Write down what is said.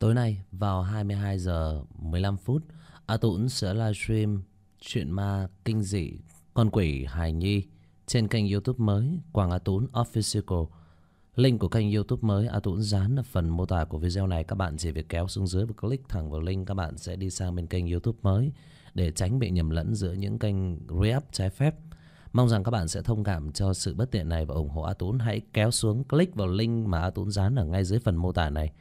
Tối nay vào 22 giờ 15 phút, A Tũng sẽ livestream chuyện ma kinh dị con quỷ hài nhi trên kênh YouTube mới Quảng A Tũng Official. Link của kênh YouTube mới A Tũng dán ở phần mô tả của video này, các bạn chỉ việc kéo xuống dưới và click thẳng vào link các bạn sẽ đi sang bên kênh YouTube mới để tránh bị nhầm lẫn giữa những kênh react trái phép. Mong rằng các bạn sẽ thông cảm cho sự bất tiện này và ủng hộ A Tún. Hãy kéo xuống click vào link mà A Tún dán ở ngay dưới phần mô tả này